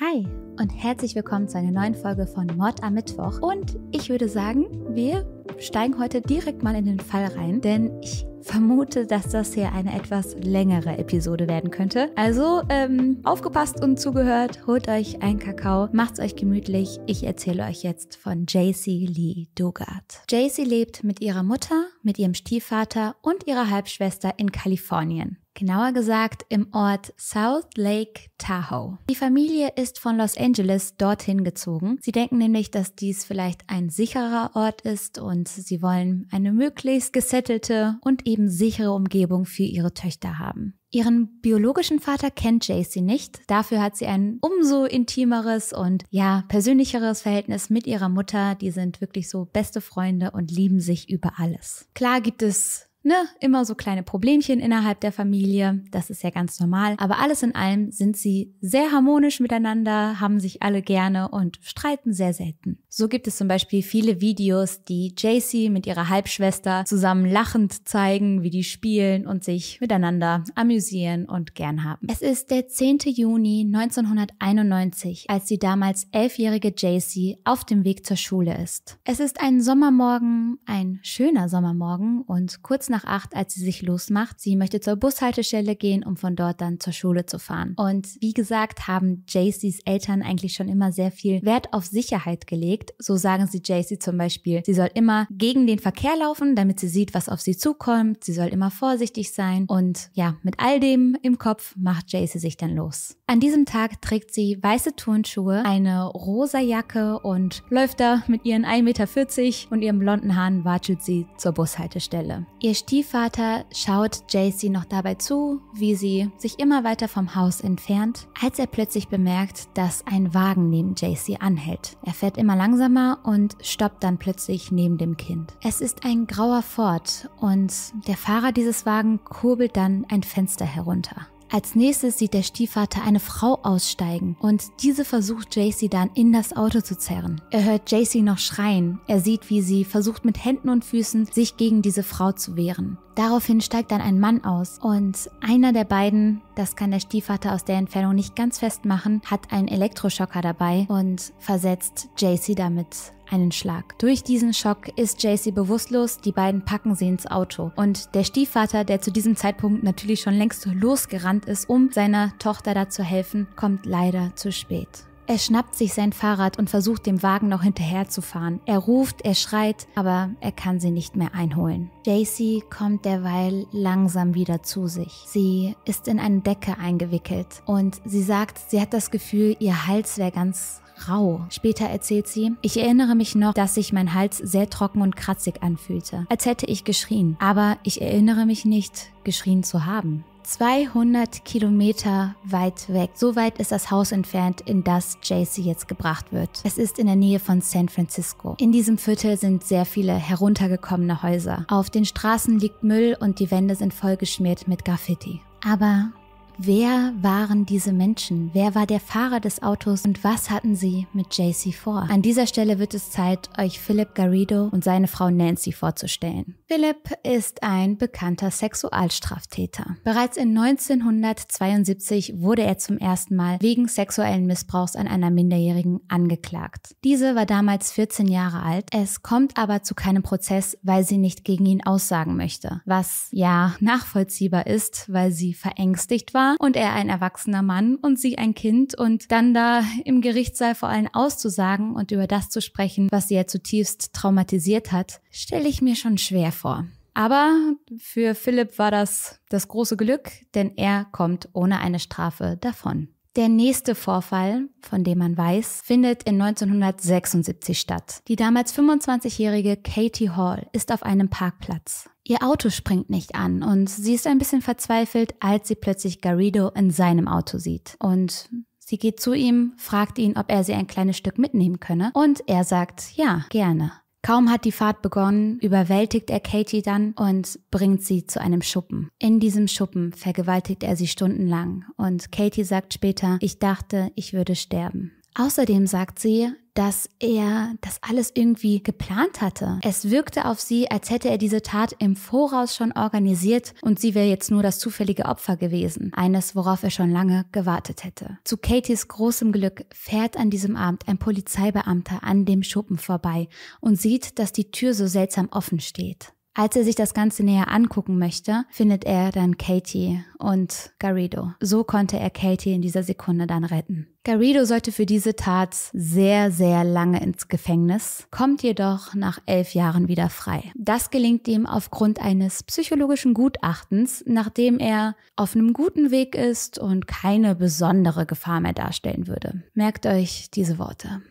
Hi und herzlich willkommen zu einer neuen Folge von Mord am Mittwoch. Und ich würde sagen, wir steigen heute direkt mal in den Fall rein, denn ich vermute, dass das hier eine etwas längere Episode werden könnte. Also ähm, aufgepasst und zugehört, holt euch einen Kakao, macht's euch gemütlich. Ich erzähle euch jetzt von JC Lee Dogart. JC lebt mit ihrer Mutter, mit ihrem Stiefvater und ihrer Halbschwester in Kalifornien. Genauer gesagt im Ort South Lake Tahoe. Die Familie ist von Los Angeles dorthin gezogen. Sie denken nämlich, dass dies vielleicht ein sicherer Ort ist und und sie wollen eine möglichst gesettelte und eben sichere Umgebung für ihre Töchter haben. Ihren biologischen Vater kennt Jacy nicht. Dafür hat sie ein umso intimeres und ja, persönlicheres Verhältnis mit ihrer Mutter. Die sind wirklich so beste Freunde und lieben sich über alles. Klar gibt es ne, immer so kleine Problemchen innerhalb der Familie. Das ist ja ganz normal. Aber alles in allem sind sie sehr harmonisch miteinander, haben sich alle gerne und streiten sehr selten. So gibt es zum Beispiel viele Videos, die JC mit ihrer Halbschwester zusammen lachend zeigen, wie die spielen und sich miteinander amüsieren und gern haben. Es ist der 10. Juni 1991, als die damals elfjährige JC auf dem Weg zur Schule ist. Es ist ein Sommermorgen, ein schöner Sommermorgen und kurz nach acht, als sie sich losmacht. Sie möchte zur Bushaltestelle gehen, um von dort dann zur Schule zu fahren. Und wie gesagt, haben Jaceys Eltern eigentlich schon immer sehr viel Wert auf Sicherheit gelegt. So sagen sie Jacey zum Beispiel, sie soll immer gegen den Verkehr laufen, damit sie sieht, was auf sie zukommt. Sie soll immer vorsichtig sein. Und ja, mit all dem im Kopf macht Jacey sich dann los. An diesem Tag trägt sie weiße Turnschuhe, eine rosa Jacke und läuft da mit ihren 1,40 Meter und ihrem blonden Haaren watschelt sie zur Bushaltestelle. Ihr Stiefvater schaut Jacy noch dabei zu, wie sie sich immer weiter vom Haus entfernt, als er plötzlich bemerkt, dass ein Wagen neben Jacy anhält. Er fährt immer langsamer und stoppt dann plötzlich neben dem Kind. Es ist ein grauer Ford und der Fahrer dieses Wagen kurbelt dann ein Fenster herunter. Als nächstes sieht der Stiefvater eine Frau aussteigen und diese versucht JC dann in das Auto zu zerren. Er hört JC noch schreien. Er sieht, wie sie versucht mit Händen und Füßen sich gegen diese Frau zu wehren. Daraufhin steigt dann ein Mann aus und einer der beiden, das kann der Stiefvater aus der Entfernung nicht ganz festmachen, hat einen Elektroschocker dabei und versetzt JC damit einen Schlag. Durch diesen Schock ist JC bewusstlos, die beiden packen sie ins Auto. Und der Stiefvater, der zu diesem Zeitpunkt natürlich schon längst losgerannt ist, um seiner Tochter da zu helfen, kommt leider zu spät. Er schnappt sich sein Fahrrad und versucht dem Wagen noch hinterherzufahren. Er ruft, er schreit, aber er kann sie nicht mehr einholen. Daisy kommt derweil langsam wieder zu sich. Sie ist in eine Decke eingewickelt und sie sagt, sie hat das Gefühl, ihr Hals wäre ganz rau. Später erzählt sie, ich erinnere mich noch, dass sich mein Hals sehr trocken und kratzig anfühlte, als hätte ich geschrien, aber ich erinnere mich nicht, geschrien zu haben. 200 Kilometer weit weg. So weit ist das Haus entfernt, in das JC jetzt gebracht wird. Es ist in der Nähe von San Francisco. In diesem Viertel sind sehr viele heruntergekommene Häuser. Auf den Straßen liegt Müll und die Wände sind vollgeschmiert mit Graffiti. Aber Wer waren diese Menschen? Wer war der Fahrer des Autos und was hatten sie mit JC vor? An dieser Stelle wird es Zeit, euch Philip Garrido und seine Frau Nancy vorzustellen. Philip ist ein bekannter Sexualstraftäter. Bereits in 1972 wurde er zum ersten Mal wegen sexuellen Missbrauchs an einer Minderjährigen angeklagt. Diese war damals 14 Jahre alt. Es kommt aber zu keinem Prozess, weil sie nicht gegen ihn aussagen möchte, was ja nachvollziehbar ist, weil sie verängstigt war war und er ein erwachsener Mann und sie ein Kind und dann da im Gerichtssaal vor allem auszusagen und über das zu sprechen, was sie ja zutiefst traumatisiert hat, stelle ich mir schon schwer vor. Aber für Philipp war das das große Glück, denn er kommt ohne eine Strafe davon. Der nächste Vorfall, von dem man weiß, findet in 1976 statt. Die damals 25-jährige Katie Hall ist auf einem Parkplatz. Ihr Auto springt nicht an und sie ist ein bisschen verzweifelt, als sie plötzlich Garrido in seinem Auto sieht. Und sie geht zu ihm, fragt ihn, ob er sie ein kleines Stück mitnehmen könne und er sagt ja, gerne. Kaum hat die Fahrt begonnen, überwältigt er Katie dann und bringt sie zu einem Schuppen. In diesem Schuppen vergewaltigt er sie stundenlang und Katie sagt später, ich dachte, ich würde sterben. Außerdem sagt sie, dass er das alles irgendwie geplant hatte. Es wirkte auf sie, als hätte er diese Tat im Voraus schon organisiert und sie wäre jetzt nur das zufällige Opfer gewesen, eines, worauf er schon lange gewartet hätte. Zu Katies großem Glück fährt an diesem Abend ein Polizeibeamter an dem Schuppen vorbei und sieht, dass die Tür so seltsam offen steht. Als er sich das Ganze näher angucken möchte, findet er dann Katie und Garrido. So konnte er Katie in dieser Sekunde dann retten. Garrido sollte für diese Tat sehr, sehr lange ins Gefängnis, kommt jedoch nach elf Jahren wieder frei. Das gelingt ihm aufgrund eines psychologischen Gutachtens, nachdem er auf einem guten Weg ist und keine besondere Gefahr mehr darstellen würde. Merkt euch diese Worte.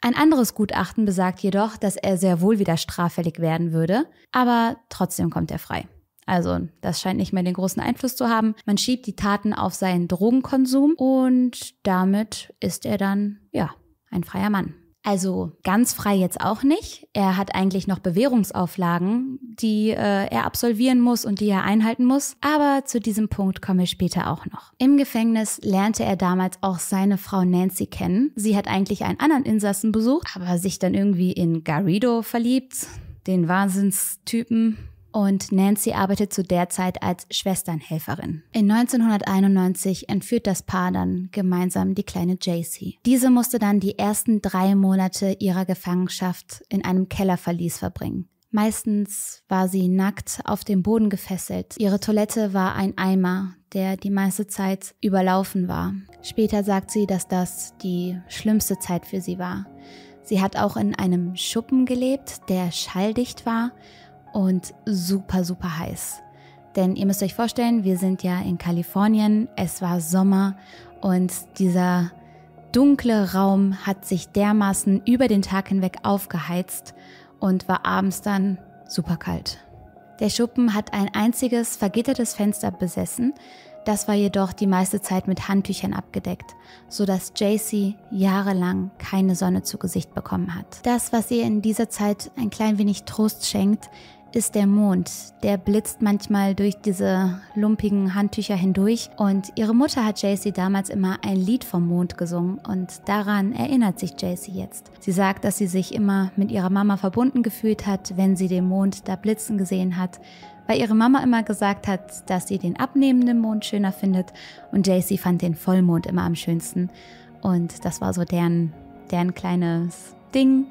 Ein anderes Gutachten besagt jedoch, dass er sehr wohl wieder straffällig werden würde, aber trotzdem kommt er frei. Also, das scheint nicht mehr den großen Einfluss zu haben. Man schiebt die Taten auf seinen Drogenkonsum und damit ist er dann, ja, ein freier Mann. Also ganz frei jetzt auch nicht. Er hat eigentlich noch Bewährungsauflagen, die äh, er absolvieren muss und die er einhalten muss. Aber zu diesem Punkt komme ich später auch noch. Im Gefängnis lernte er damals auch seine Frau Nancy kennen. Sie hat eigentlich einen anderen Insassen besucht, aber sich dann irgendwie in Garrido verliebt, den Wahnsinnstypen und Nancy arbeitet zu der Zeit als Schwesternhelferin. In 1991 entführt das Paar dann gemeinsam die kleine JC. Diese musste dann die ersten drei Monate ihrer Gefangenschaft in einem Kellerverlies verbringen. Meistens war sie nackt auf dem Boden gefesselt. Ihre Toilette war ein Eimer, der die meiste Zeit überlaufen war. Später sagt sie, dass das die schlimmste Zeit für sie war. Sie hat auch in einem Schuppen gelebt, der schalldicht war und super, super heiß. Denn ihr müsst euch vorstellen, wir sind ja in Kalifornien, es war Sommer und dieser dunkle Raum hat sich dermaßen über den Tag hinweg aufgeheizt und war abends dann super kalt. Der Schuppen hat ein einziges vergittertes Fenster besessen, das war jedoch die meiste Zeit mit Handtüchern abgedeckt, sodass JC jahrelang keine Sonne zu Gesicht bekommen hat. Das, was ihr in dieser Zeit ein klein wenig Trost schenkt, ist der Mond. Der blitzt manchmal durch diese lumpigen Handtücher hindurch. Und ihre Mutter hat Jacy damals immer ein Lied vom Mond gesungen und daran erinnert sich Jacy jetzt. Sie sagt, dass sie sich immer mit ihrer Mama verbunden gefühlt hat, wenn sie den Mond da blitzen gesehen hat, weil ihre Mama immer gesagt hat, dass sie den abnehmenden Mond schöner findet und Jacy fand den Vollmond immer am schönsten. Und das war so deren, deren kleines Ding.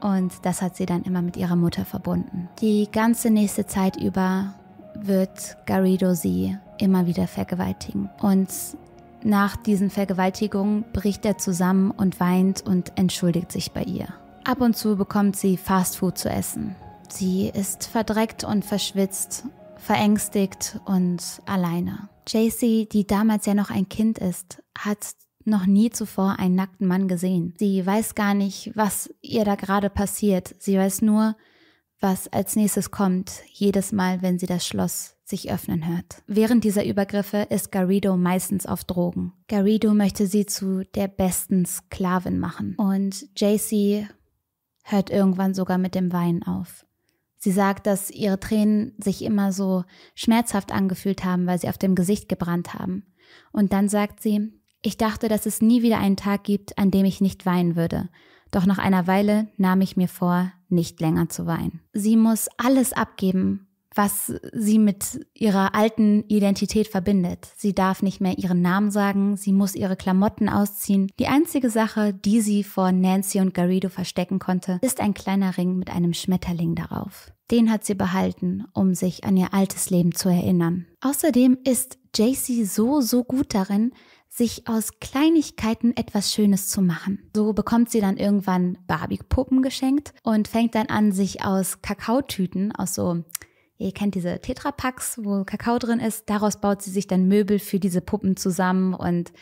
Und das hat sie dann immer mit ihrer Mutter verbunden. Die ganze nächste Zeit über wird Garrido sie immer wieder vergewaltigen. Und nach diesen Vergewaltigungen bricht er zusammen und weint und entschuldigt sich bei ihr. Ab und zu bekommt sie Fastfood zu essen. Sie ist verdreckt und verschwitzt, verängstigt und alleine. Jacy, die damals ja noch ein Kind ist, hat noch nie zuvor einen nackten Mann gesehen. Sie weiß gar nicht, was ihr da gerade passiert. Sie weiß nur, was als nächstes kommt, jedes Mal, wenn sie das Schloss sich öffnen hört. Während dieser Übergriffe ist Garrido meistens auf Drogen. Garrido möchte sie zu der besten Sklavin machen. Und JC hört irgendwann sogar mit dem Weinen auf. Sie sagt, dass ihre Tränen sich immer so schmerzhaft angefühlt haben, weil sie auf dem Gesicht gebrannt haben. Und dann sagt sie, ich dachte, dass es nie wieder einen Tag gibt, an dem ich nicht weinen würde. Doch nach einer Weile nahm ich mir vor, nicht länger zu weinen. Sie muss alles abgeben, was sie mit ihrer alten Identität verbindet. Sie darf nicht mehr ihren Namen sagen, sie muss ihre Klamotten ausziehen. Die einzige Sache, die sie vor Nancy und Garrido verstecken konnte, ist ein kleiner Ring mit einem Schmetterling darauf. Den hat sie behalten, um sich an ihr altes Leben zu erinnern. Außerdem ist JC so, so gut darin, sich aus Kleinigkeiten etwas Schönes zu machen. So bekommt sie dann irgendwann Barbie-Puppen geschenkt und fängt dann an, sich aus Kakaotüten, aus so Ihr kennt diese Tetrapacks, wo Kakao drin ist. Daraus baut sie sich dann Möbel für diese Puppen zusammen und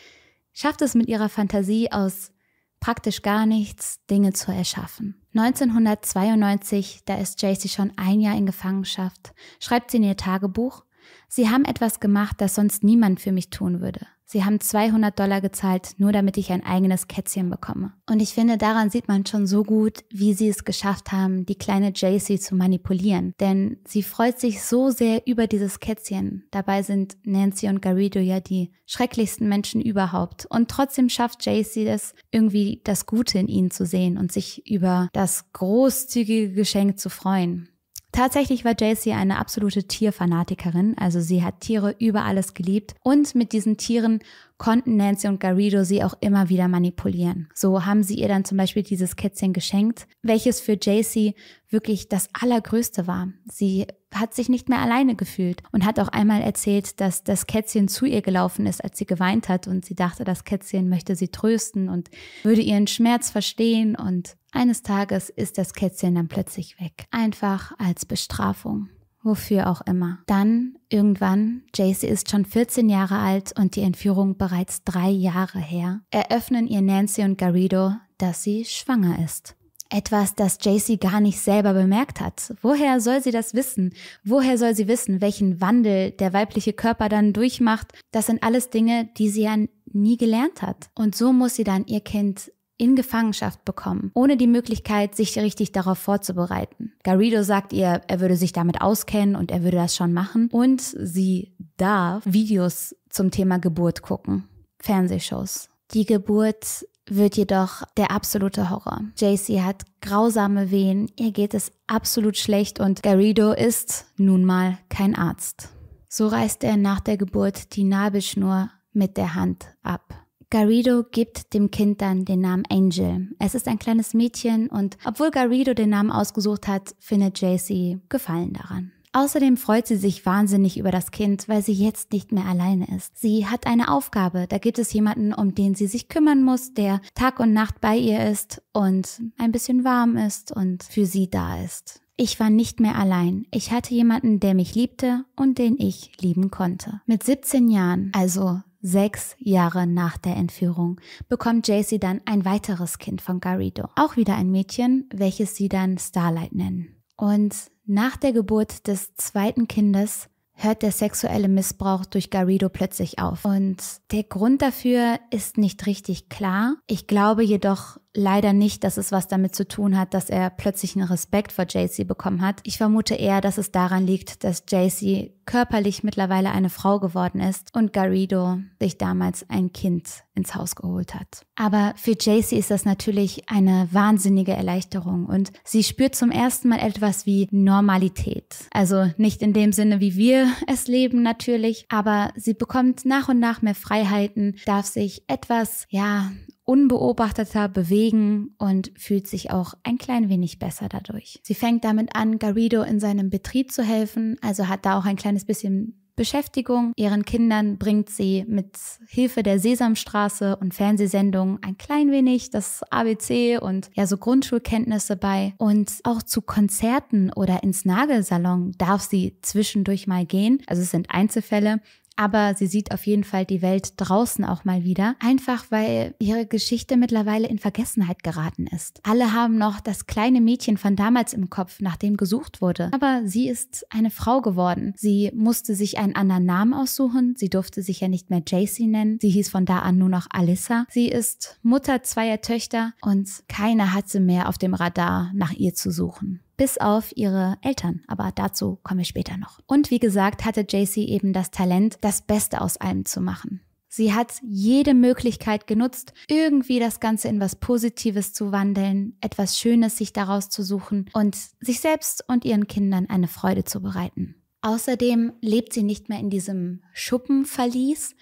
schafft es mit ihrer Fantasie aus praktisch gar nichts Dinge zu erschaffen. 1992, da ist Jacy schon ein Jahr in Gefangenschaft, schreibt sie in ihr Tagebuch, Sie haben etwas gemacht, das sonst niemand für mich tun würde. Sie haben 200 Dollar gezahlt, nur damit ich ein eigenes Kätzchen bekomme. Und ich finde, daran sieht man schon so gut, wie sie es geschafft haben, die kleine Jacy zu manipulieren. Denn sie freut sich so sehr über dieses Kätzchen. Dabei sind Nancy und Garrido ja die schrecklichsten Menschen überhaupt. Und trotzdem schafft Jacy es, irgendwie das Gute in ihnen zu sehen und sich über das großzügige Geschenk zu freuen. Tatsächlich war JC eine absolute Tierfanatikerin, also sie hat Tiere über alles geliebt und mit diesen Tieren konnten Nancy und Garrido sie auch immer wieder manipulieren. So haben sie ihr dann zum Beispiel dieses Kätzchen geschenkt, welches für JC wirklich das Allergrößte war. Sie hat sich nicht mehr alleine gefühlt und hat auch einmal erzählt, dass das Kätzchen zu ihr gelaufen ist, als sie geweint hat und sie dachte, das Kätzchen möchte sie trösten und würde ihren Schmerz verstehen und eines Tages ist das Kätzchen dann plötzlich weg. Einfach als Bestrafung wofür auch immer. Dann irgendwann, Jacy ist schon 14 Jahre alt und die Entführung bereits drei Jahre her, eröffnen ihr Nancy und Garrido, dass sie schwanger ist. Etwas, das Jacy gar nicht selber bemerkt hat. Woher soll sie das wissen? Woher soll sie wissen, welchen Wandel der weibliche Körper dann durchmacht? Das sind alles Dinge, die sie ja nie gelernt hat. Und so muss sie dann ihr Kind in Gefangenschaft bekommen, ohne die Möglichkeit, sich richtig darauf vorzubereiten. Garrido sagt ihr, er würde sich damit auskennen und er würde das schon machen und sie darf Videos zum Thema Geburt gucken, Fernsehshows. Die Geburt wird jedoch der absolute Horror. JC hat grausame Wehen, ihr geht es absolut schlecht und Garrido ist nun mal kein Arzt. So reißt er nach der Geburt die Nabelschnur mit der Hand ab. Garrido gibt dem Kind dann den Namen Angel. Es ist ein kleines Mädchen und obwohl Garrido den Namen ausgesucht hat, findet Jacy Gefallen daran. Außerdem freut sie sich wahnsinnig über das Kind, weil sie jetzt nicht mehr alleine ist. Sie hat eine Aufgabe, da gibt es jemanden, um den sie sich kümmern muss, der Tag und Nacht bei ihr ist und ein bisschen warm ist und für sie da ist. Ich war nicht mehr allein. Ich hatte jemanden, der mich liebte und den ich lieben konnte. Mit 17 Jahren, also Sechs Jahre nach der Entführung bekommt Jacy dann ein weiteres Kind von Garrido. Auch wieder ein Mädchen, welches sie dann Starlight nennen. Und nach der Geburt des zweiten Kindes hört der sexuelle Missbrauch durch Garrido plötzlich auf. Und der Grund dafür ist nicht richtig klar. Ich glaube jedoch, leider nicht, dass es was damit zu tun hat, dass er plötzlich einen Respekt vor JC bekommen hat. Ich vermute eher, dass es daran liegt, dass JC körperlich mittlerweile eine Frau geworden ist und Garrido sich damals ein Kind ins Haus geholt hat. Aber für JC ist das natürlich eine wahnsinnige Erleichterung und sie spürt zum ersten Mal etwas wie Normalität. Also nicht in dem Sinne, wie wir es leben natürlich, aber sie bekommt nach und nach mehr Freiheiten, darf sich etwas, ja, unbeobachteter bewegen und fühlt sich auch ein klein wenig besser dadurch. Sie fängt damit an, Garrido in seinem Betrieb zu helfen, also hat da auch ein kleines bisschen Beschäftigung. Ihren Kindern bringt sie mit Hilfe der Sesamstraße und Fernsehsendungen ein klein wenig das ABC und ja so Grundschulkenntnisse bei. Und auch zu Konzerten oder ins Nagelsalon darf sie zwischendurch mal gehen. Also es sind Einzelfälle, aber sie sieht auf jeden Fall die Welt draußen auch mal wieder, einfach weil ihre Geschichte mittlerweile in Vergessenheit geraten ist. Alle haben noch das kleine Mädchen von damals im Kopf, nach dem gesucht wurde, aber sie ist eine Frau geworden. Sie musste sich einen anderen Namen aussuchen, sie durfte sich ja nicht mehr Jacy nennen, sie hieß von da an nur noch Alissa. Sie ist Mutter zweier Töchter und keine hatte mehr auf dem Radar nach ihr zu suchen bis auf ihre Eltern. Aber dazu kommen wir später noch. Und wie gesagt, hatte JC eben das Talent, das Beste aus allem zu machen. Sie hat jede Möglichkeit genutzt, irgendwie das Ganze in was Positives zu wandeln, etwas Schönes sich daraus zu suchen und sich selbst und ihren Kindern eine Freude zu bereiten. Außerdem lebt sie nicht mehr in diesem Schuppenverlies,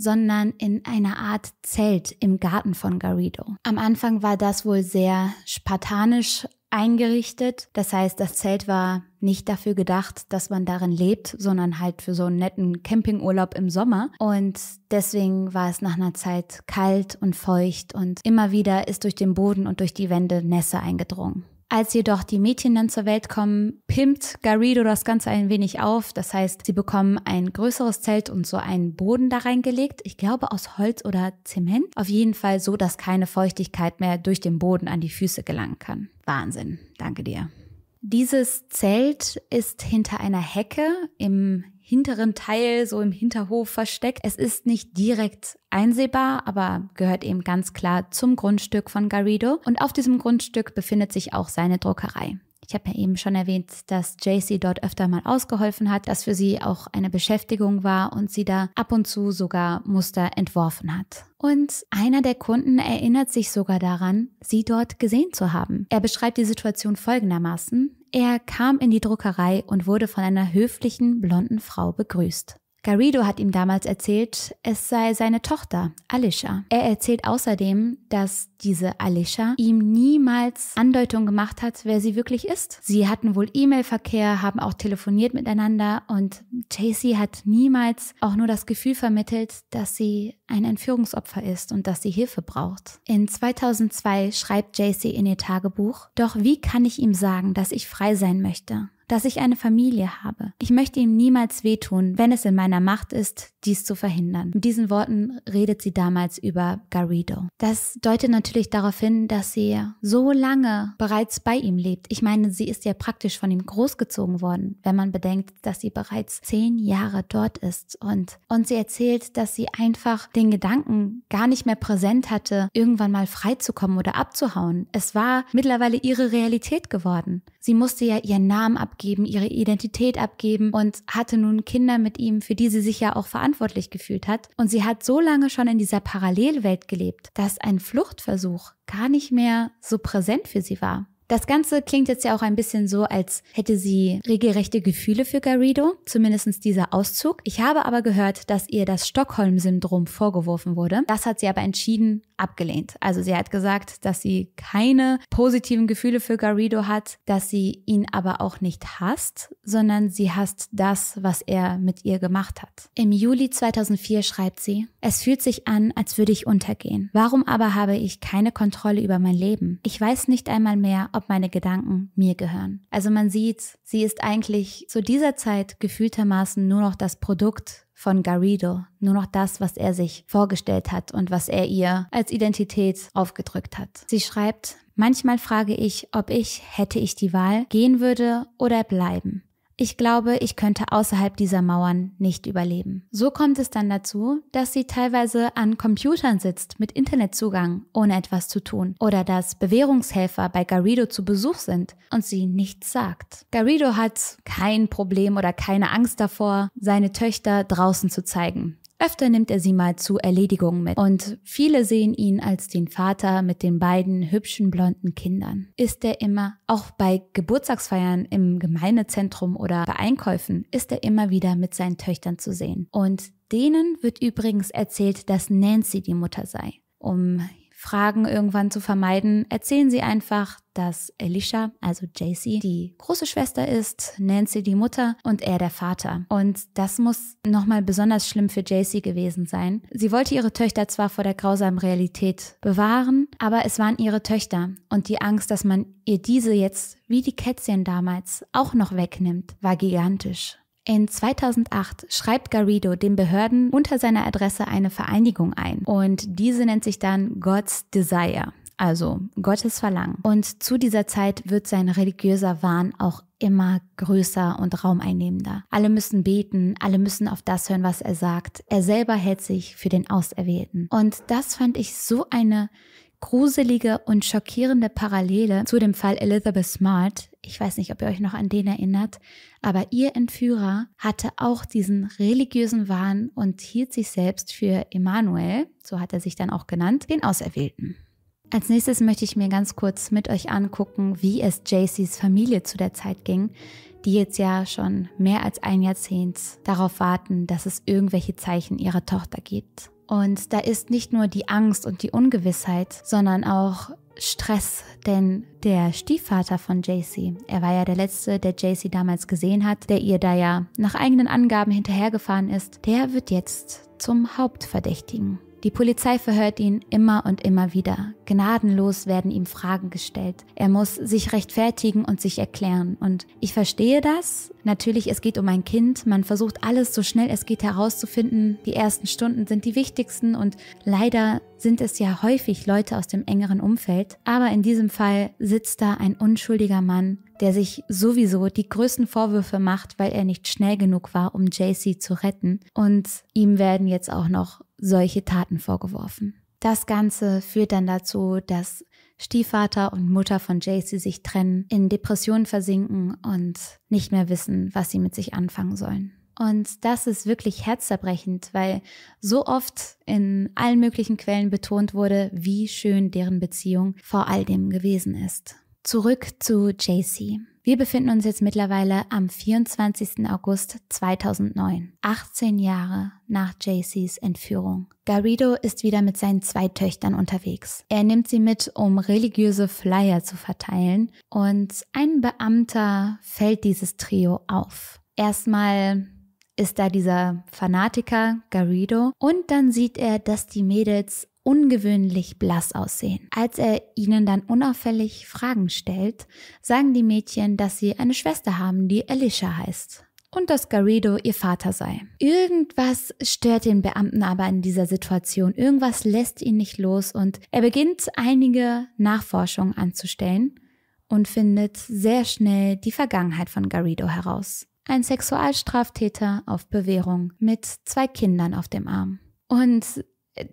sondern in einer Art Zelt im Garten von Garrido. Am Anfang war das wohl sehr spartanisch eingerichtet. Das heißt, das Zelt war nicht dafür gedacht, dass man darin lebt, sondern halt für so einen netten Campingurlaub im Sommer. Und deswegen war es nach einer Zeit kalt und feucht und immer wieder ist durch den Boden und durch die Wände Nässe eingedrungen. Als jedoch die Mädchen dann zur Welt kommen, pimpt Garrido das Ganze ein wenig auf. Das heißt, sie bekommen ein größeres Zelt und so einen Boden da reingelegt. Ich glaube aus Holz oder Zement. Auf jeden Fall so, dass keine Feuchtigkeit mehr durch den Boden an die Füße gelangen kann. Wahnsinn. Danke dir. Dieses Zelt ist hinter einer Hecke im hinteren Teil, so im Hinterhof versteckt. Es ist nicht direkt einsehbar, aber gehört eben ganz klar zum Grundstück von Garrido. Und auf diesem Grundstück befindet sich auch seine Druckerei. Ich habe ja eben schon erwähnt, dass JC dort öfter mal ausgeholfen hat, dass für sie auch eine Beschäftigung war und sie da ab und zu sogar Muster entworfen hat. Und einer der Kunden erinnert sich sogar daran, sie dort gesehen zu haben. Er beschreibt die Situation folgendermaßen. Er kam in die Druckerei und wurde von einer höflichen blonden Frau begrüßt. Garrido hat ihm damals erzählt, es sei seine Tochter, Alisha. Er erzählt außerdem, dass diese Alisha ihm niemals Andeutung gemacht hat, wer sie wirklich ist. Sie hatten wohl E-Mail-Verkehr, haben auch telefoniert miteinander und Tracy hat niemals auch nur das Gefühl vermittelt, dass sie ein Entführungsopfer ist und dass sie Hilfe braucht. In 2002 schreibt Tracy in ihr Tagebuch, doch wie kann ich ihm sagen, dass ich frei sein möchte? dass ich eine Familie habe. Ich möchte ihm niemals wehtun, wenn es in meiner Macht ist, dies zu verhindern. Mit diesen Worten redet sie damals über Garrido. Das deutet natürlich darauf hin, dass sie so lange bereits bei ihm lebt. Ich meine, sie ist ja praktisch von ihm großgezogen worden, wenn man bedenkt, dass sie bereits zehn Jahre dort ist. Und, und sie erzählt, dass sie einfach den Gedanken gar nicht mehr präsent hatte, irgendwann mal freizukommen oder abzuhauen. Es war mittlerweile ihre Realität geworden. Sie musste ja ihren Namen abgeben abgeben, ihre Identität abgeben und hatte nun Kinder mit ihm, für die sie sich ja auch verantwortlich gefühlt hat. Und sie hat so lange schon in dieser Parallelwelt gelebt, dass ein Fluchtversuch gar nicht mehr so präsent für sie war. Das Ganze klingt jetzt ja auch ein bisschen so, als hätte sie regelrechte Gefühle für Garrido, zumindest dieser Auszug. Ich habe aber gehört, dass ihr das Stockholm-Syndrom vorgeworfen wurde. Das hat sie aber entschieden, abgelehnt. Also sie hat gesagt, dass sie keine positiven Gefühle für Garrido hat, dass sie ihn aber auch nicht hasst, sondern sie hasst das, was er mit ihr gemacht hat. Im Juli 2004 schreibt sie, es fühlt sich an, als würde ich untergehen. Warum aber habe ich keine Kontrolle über mein Leben? Ich weiß nicht einmal mehr, ob meine Gedanken mir gehören. Also man sieht, sie ist eigentlich zu dieser Zeit gefühltermaßen nur noch das Produkt von Garrido nur noch das, was er sich vorgestellt hat und was er ihr als Identität aufgedrückt hat. Sie schreibt, manchmal frage ich, ob ich, hätte ich die Wahl, gehen würde oder bleiben. Ich glaube, ich könnte außerhalb dieser Mauern nicht überleben. So kommt es dann dazu, dass sie teilweise an Computern sitzt mit Internetzugang, ohne etwas zu tun. Oder dass Bewährungshelfer bei Garrido zu Besuch sind und sie nichts sagt. Garrido hat kein Problem oder keine Angst davor, seine Töchter draußen zu zeigen. Öfter nimmt er sie mal zu Erledigungen mit und viele sehen ihn als den Vater mit den beiden hübschen blonden Kindern. Ist er immer, auch bei Geburtstagsfeiern im Gemeindezentrum oder bei Einkäufen, ist er immer wieder mit seinen Töchtern zu sehen. Und denen wird übrigens erzählt, dass Nancy die Mutter sei. Um Fragen irgendwann zu vermeiden, erzählen sie einfach, dass Alicia, also JC, die große Schwester ist, Nancy die Mutter und er der Vater. Und das muss nochmal besonders schlimm für JC gewesen sein. Sie wollte ihre Töchter zwar vor der grausamen Realität bewahren, aber es waren ihre Töchter und die Angst, dass man ihr diese jetzt, wie die Kätzchen damals, auch noch wegnimmt, war gigantisch. In 2008 schreibt Garrido den Behörden unter seiner Adresse eine Vereinigung ein und diese nennt sich dann God's Desire, also Gottes Verlangen. Und zu dieser Zeit wird sein religiöser Wahn auch immer größer und raumeinnehmender. Alle müssen beten, alle müssen auf das hören, was er sagt. Er selber hält sich für den Auserwählten. Und das fand ich so eine gruselige und schockierende Parallele zu dem Fall Elizabeth Smart ich weiß nicht, ob ihr euch noch an den erinnert, aber ihr Entführer hatte auch diesen religiösen Wahn und hielt sich selbst für Emanuel, so hat er sich dann auch genannt, den Auserwählten. Als nächstes möchte ich mir ganz kurz mit euch angucken, wie es JCs Familie zu der Zeit ging, die jetzt ja schon mehr als ein Jahrzehnt darauf warten, dass es irgendwelche Zeichen ihrer Tochter gibt. Und da ist nicht nur die Angst und die Ungewissheit, sondern auch Stress, denn der Stiefvater von JC, er war ja der letzte, der JC damals gesehen hat, der ihr da ja nach eigenen Angaben hinterhergefahren ist, der wird jetzt zum Hauptverdächtigen. Die Polizei verhört ihn immer und immer wieder. Gnadenlos werden ihm Fragen gestellt. Er muss sich rechtfertigen und sich erklären. Und ich verstehe das. Natürlich, es geht um ein Kind. Man versucht alles so schnell es geht herauszufinden. Die ersten Stunden sind die wichtigsten und leider sind es ja häufig Leute aus dem engeren Umfeld. Aber in diesem Fall sitzt da ein unschuldiger Mann, der sich sowieso die größten Vorwürfe macht, weil er nicht schnell genug war, um JC zu retten. Und ihm werden jetzt auch noch solche Taten vorgeworfen. Das Ganze führt dann dazu, dass Stiefvater und Mutter von JC sich trennen, in Depressionen versinken und nicht mehr wissen, was sie mit sich anfangen sollen. Und das ist wirklich herzzerbrechend, weil so oft in allen möglichen Quellen betont wurde, wie schön deren Beziehung vor all dem gewesen ist. Zurück zu JC. Wir befinden uns jetzt mittlerweile am 24. August 2009, 18 Jahre nach JCs Entführung. Garrido ist wieder mit seinen zwei Töchtern unterwegs. Er nimmt sie mit, um religiöse Flyer zu verteilen und ein Beamter fällt dieses Trio auf. Erstmal ist da dieser Fanatiker Garrido und dann sieht er, dass die Mädels ungewöhnlich blass aussehen. Als er ihnen dann unauffällig Fragen stellt, sagen die Mädchen, dass sie eine Schwester haben, die Alicia heißt. Und dass Garrido ihr Vater sei. Irgendwas stört den Beamten aber in dieser Situation. Irgendwas lässt ihn nicht los und er beginnt einige Nachforschungen anzustellen und findet sehr schnell die Vergangenheit von Garrido heraus. Ein Sexualstraftäter auf Bewährung mit zwei Kindern auf dem Arm. Und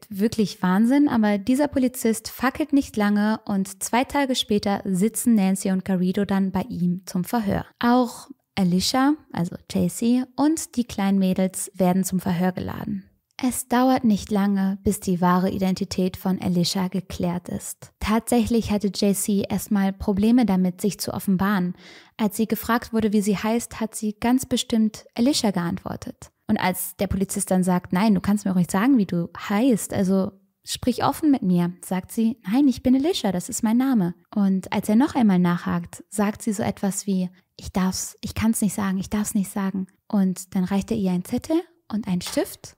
wirklich Wahnsinn, aber dieser Polizist fackelt nicht lange und zwei Tage später sitzen Nancy und Garrido dann bei ihm zum Verhör. Auch Alicia, also Tracy, und die kleinen Mädels werden zum Verhör geladen. Es dauert nicht lange, bis die wahre Identität von Alicia geklärt ist. Tatsächlich hatte JC erstmal Probleme damit, sich zu offenbaren. Als sie gefragt wurde, wie sie heißt, hat sie ganz bestimmt Alicia geantwortet. Und als der Polizist dann sagt, nein, du kannst mir auch nicht sagen, wie du heißt, also sprich offen mit mir, sagt sie, nein, ich bin Elisha, das ist mein Name. Und als er noch einmal nachhakt, sagt sie so etwas wie, ich darf's, ich kann's nicht sagen, ich darf's nicht sagen. Und dann reicht er ihr einen Zettel und einen Stift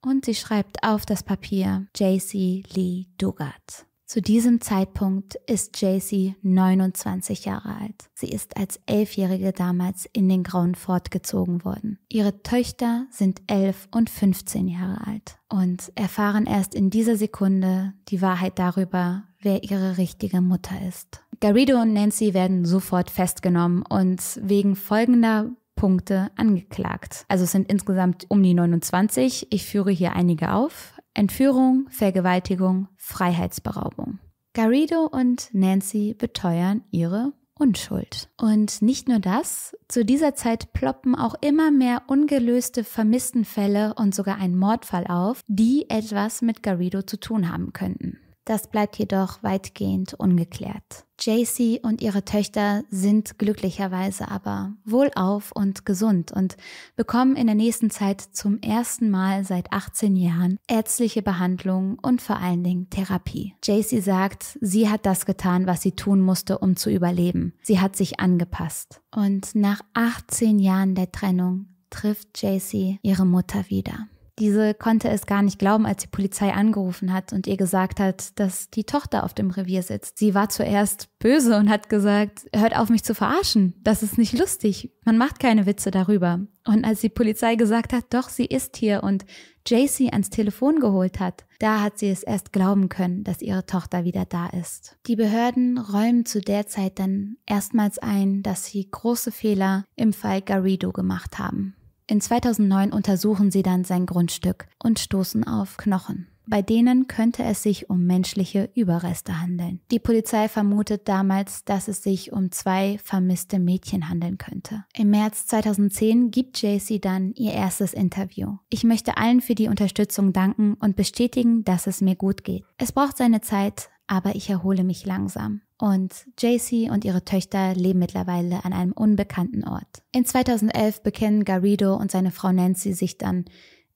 und sie schreibt auf das Papier JC Lee Dugard. Zu diesem Zeitpunkt ist JC 29 Jahre alt. Sie ist als Elfjährige damals in den Grauen fortgezogen worden. Ihre Töchter sind 11 und 15 Jahre alt und erfahren erst in dieser Sekunde die Wahrheit darüber, wer ihre richtige Mutter ist. Garrido und Nancy werden sofort festgenommen und wegen folgender Punkte angeklagt. Also es sind insgesamt um die 29. Ich führe hier einige auf. Entführung, Vergewaltigung, Freiheitsberaubung. Garrido und Nancy beteuern ihre Unschuld. Und nicht nur das, zu dieser Zeit ploppen auch immer mehr ungelöste Vermisstenfälle und sogar ein Mordfall auf, die etwas mit Garrido zu tun haben könnten. Das bleibt jedoch weitgehend ungeklärt. JC und ihre Töchter sind glücklicherweise aber wohlauf und gesund und bekommen in der nächsten Zeit zum ersten Mal seit 18 Jahren ärztliche Behandlung und vor allen Dingen Therapie. JC sagt, sie hat das getan, was sie tun musste, um zu überleben. Sie hat sich angepasst. Und nach 18 Jahren der Trennung trifft JC ihre Mutter wieder. Diese konnte es gar nicht glauben, als die Polizei angerufen hat und ihr gesagt hat, dass die Tochter auf dem Revier sitzt. Sie war zuerst böse und hat gesagt, hört auf mich zu verarschen, das ist nicht lustig, man macht keine Witze darüber. Und als die Polizei gesagt hat, doch, sie ist hier und JC ans Telefon geholt hat, da hat sie es erst glauben können, dass ihre Tochter wieder da ist. Die Behörden räumen zu der Zeit dann erstmals ein, dass sie große Fehler im Fall Garrido gemacht haben. In 2009 untersuchen sie dann sein Grundstück und stoßen auf Knochen. Bei denen könnte es sich um menschliche Überreste handeln. Die Polizei vermutet damals, dass es sich um zwei vermisste Mädchen handeln könnte. Im März 2010 gibt JC dann ihr erstes Interview. Ich möchte allen für die Unterstützung danken und bestätigen, dass es mir gut geht. Es braucht seine Zeit, aber ich erhole mich langsam. Und JC und ihre Töchter leben mittlerweile an einem unbekannten Ort. In 2011 bekennen Garrido und seine Frau Nancy sich dann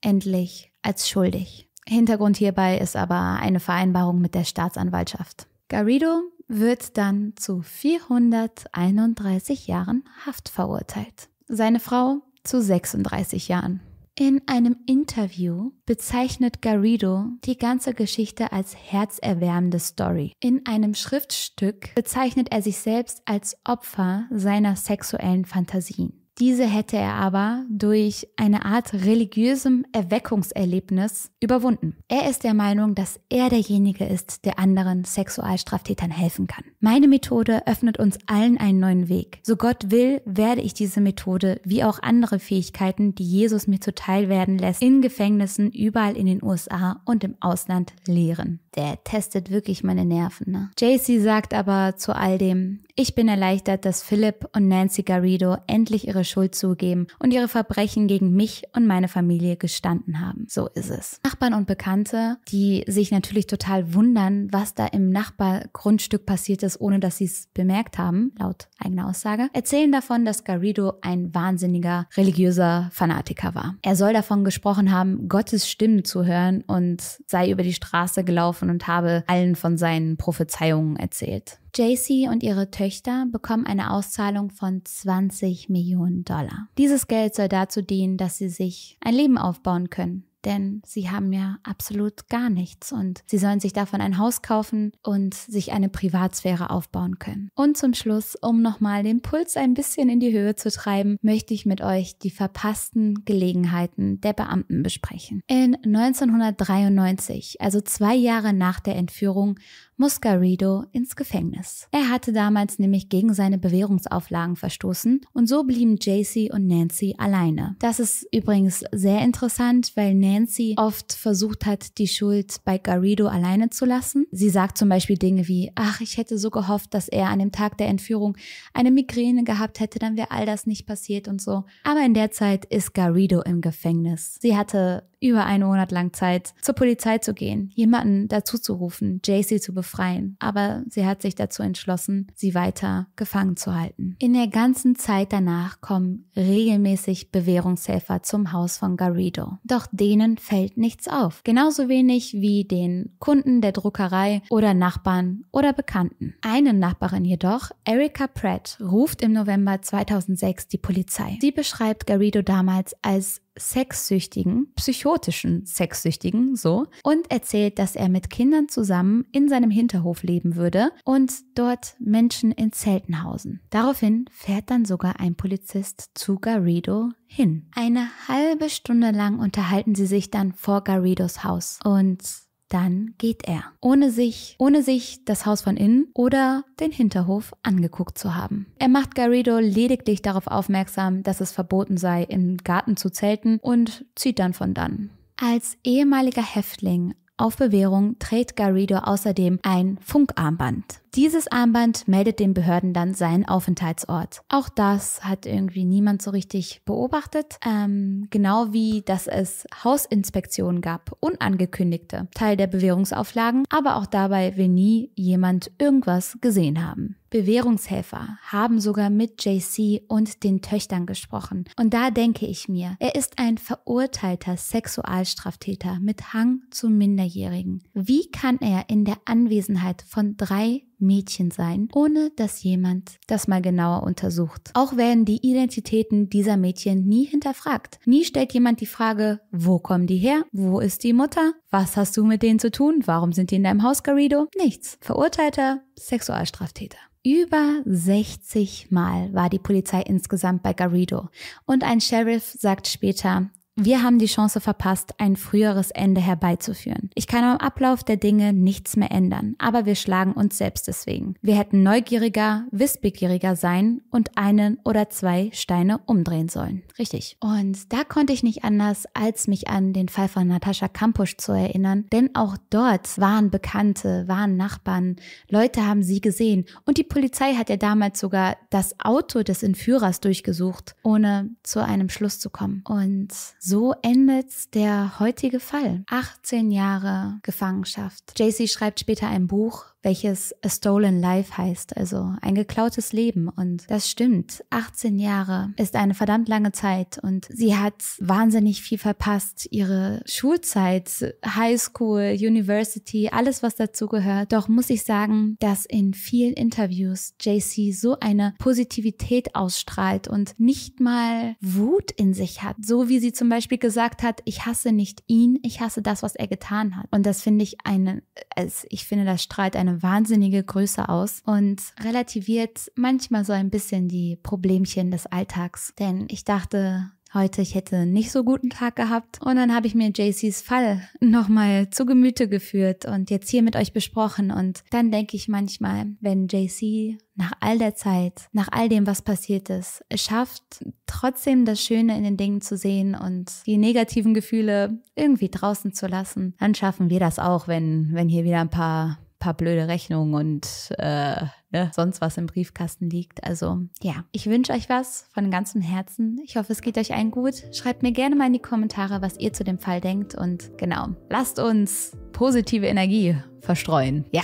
endlich als schuldig. Hintergrund hierbei ist aber eine Vereinbarung mit der Staatsanwaltschaft. Garrido wird dann zu 431 Jahren Haft verurteilt. Seine Frau zu 36 Jahren. In einem Interview bezeichnet Garrido die ganze Geschichte als herzerwärmende Story. In einem Schriftstück bezeichnet er sich selbst als Opfer seiner sexuellen Fantasien. Diese hätte er aber durch eine Art religiösem Erweckungserlebnis überwunden. Er ist der Meinung, dass er derjenige ist, der anderen Sexualstraftätern helfen kann. Meine Methode öffnet uns allen einen neuen Weg. So Gott will, werde ich diese Methode, wie auch andere Fähigkeiten, die Jesus mir zuteil werden lässt, in Gefängnissen überall in den USA und im Ausland lehren. Der testet wirklich meine Nerven. Ne? JC sagt aber zu all dem, ich bin erleichtert, dass Philipp und Nancy Garrido endlich ihre ihre Schuld zugeben und ihre Verbrechen gegen mich und meine Familie gestanden haben. So ist es. Nachbarn und Bekannte, die sich natürlich total wundern, was da im Nachbargrundstück passiert ist, ohne dass sie es bemerkt haben, laut eigener Aussage, erzählen davon, dass Garrido ein wahnsinniger religiöser Fanatiker war. Er soll davon gesprochen haben, Gottes Stimmen zu hören und sei über die Straße gelaufen und habe allen von seinen Prophezeiungen erzählt. JC und ihre Töchter bekommen eine Auszahlung von 20 Millionen Dollar. Dieses Geld soll dazu dienen, dass sie sich ein Leben aufbauen können. Denn sie haben ja absolut gar nichts und sie sollen sich davon ein Haus kaufen und sich eine Privatsphäre aufbauen können. Und zum Schluss, um nochmal den Puls ein bisschen in die Höhe zu treiben, möchte ich mit euch die verpassten Gelegenheiten der Beamten besprechen. In 1993, also zwei Jahre nach der Entführung, Muscarido ins Gefängnis. Er hatte damals nämlich gegen seine Bewährungsauflagen verstoßen und so blieben JC und Nancy alleine. Das ist übrigens sehr interessant, weil Nancy oft versucht hat, die Schuld bei Garrido alleine zu lassen. Sie sagt zum Beispiel Dinge wie, ach, ich hätte so gehofft, dass er an dem Tag der Entführung eine Migräne gehabt hätte, dann wäre all das nicht passiert und so. Aber in der Zeit ist Garrido im Gefängnis. Sie hatte über einen Monat lang Zeit, zur Polizei zu gehen, jemanden dazu zu rufen, JC zu befreien befreien, aber sie hat sich dazu entschlossen, sie weiter gefangen zu halten. In der ganzen Zeit danach kommen regelmäßig Bewährungshelfer zum Haus von Garrido. Doch denen fällt nichts auf. Genauso wenig wie den Kunden der Druckerei oder Nachbarn oder Bekannten. Eine Nachbarin jedoch, Erika Pratt, ruft im November 2006 die Polizei. Sie beschreibt Garrido damals als Sexsüchtigen, psychotischen Sexsüchtigen, so, und erzählt, dass er mit Kindern zusammen in seinem Hinterhof leben würde und dort Menschen in Zelten hausen. Daraufhin fährt dann sogar ein Polizist zu Garrido hin. Eine halbe Stunde lang unterhalten sie sich dann vor Garridos Haus und dann geht er, ohne sich, ohne sich das Haus von innen oder den Hinterhof angeguckt zu haben. Er macht Garrido lediglich darauf aufmerksam, dass es verboten sei, im Garten zu zelten und zieht dann von dann. Als ehemaliger Häftling auf Bewährung trägt Garrido außerdem ein Funkarmband. Dieses Armband meldet den Behörden dann seinen Aufenthaltsort. Auch das hat irgendwie niemand so richtig beobachtet, ähm, genau wie dass es Hausinspektionen gab, unangekündigte, Teil der Bewährungsauflagen, aber auch dabei will nie jemand irgendwas gesehen haben. Bewährungshelfer haben sogar mit JC und den Töchtern gesprochen. Und da denke ich mir, er ist ein verurteilter Sexualstraftäter mit Hang zu Minderjährigen. Wie kann er in der Anwesenheit von drei Mädchen sein, ohne dass jemand das mal genauer untersucht. Auch werden die Identitäten dieser Mädchen nie hinterfragt. Nie stellt jemand die Frage, wo kommen die her? Wo ist die Mutter? Was hast du mit denen zu tun? Warum sind die in deinem Haus, Garrido? Nichts. Verurteilter Sexualstraftäter. Über 60 Mal war die Polizei insgesamt bei Garrido. Und ein Sheriff sagt später, wir haben die Chance verpasst, ein früheres Ende herbeizuführen. Ich kann am Ablauf der Dinge nichts mehr ändern, aber wir schlagen uns selbst deswegen. Wir hätten neugieriger, wissbegieriger sein und einen oder zwei Steine umdrehen sollen. Richtig. Und da konnte ich nicht anders, als mich an den Fall von Natascha Kampusch zu erinnern, denn auch dort waren Bekannte, waren Nachbarn, Leute haben sie gesehen und die Polizei hat ja damals sogar das Auto des Entführers durchgesucht, ohne zu einem Schluss zu kommen. Und so endet der heutige Fall. 18 Jahre Gefangenschaft. JC schreibt später ein Buch, welches A Stolen Life heißt, also ein geklautes Leben. Und das stimmt. 18 Jahre ist eine verdammt lange Zeit und sie hat wahnsinnig viel verpasst. Ihre Schulzeit, High School, University, alles, was dazu gehört. Doch muss ich sagen, dass in vielen Interviews JC so eine Positivität ausstrahlt und nicht mal Wut in sich hat. So wie sie zum Beispiel gesagt hat, ich hasse nicht ihn, ich hasse das, was er getan hat. Und das finde ich eine, also ich finde, das strahlt eine eine wahnsinnige Größe aus und relativiert manchmal so ein bisschen die Problemchen des Alltags. Denn ich dachte, heute, ich hätte nicht so guten Tag gehabt. Und dann habe ich mir JCs Fall nochmal zu Gemüte geführt und jetzt hier mit euch besprochen. Und dann denke ich manchmal, wenn JC nach all der Zeit, nach all dem, was passiert ist, es schafft, trotzdem das Schöne in den Dingen zu sehen und die negativen Gefühle irgendwie draußen zu lassen, dann schaffen wir das auch, wenn, wenn hier wieder ein paar paar blöde Rechnungen und äh, ne, sonst was im Briefkasten liegt. Also ja, ich wünsche euch was von ganzem Herzen. Ich hoffe, es geht euch allen gut. Schreibt mir gerne mal in die Kommentare, was ihr zu dem Fall denkt. Und genau, lasst uns positive Energie verstreuen. Ja,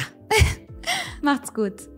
macht's gut.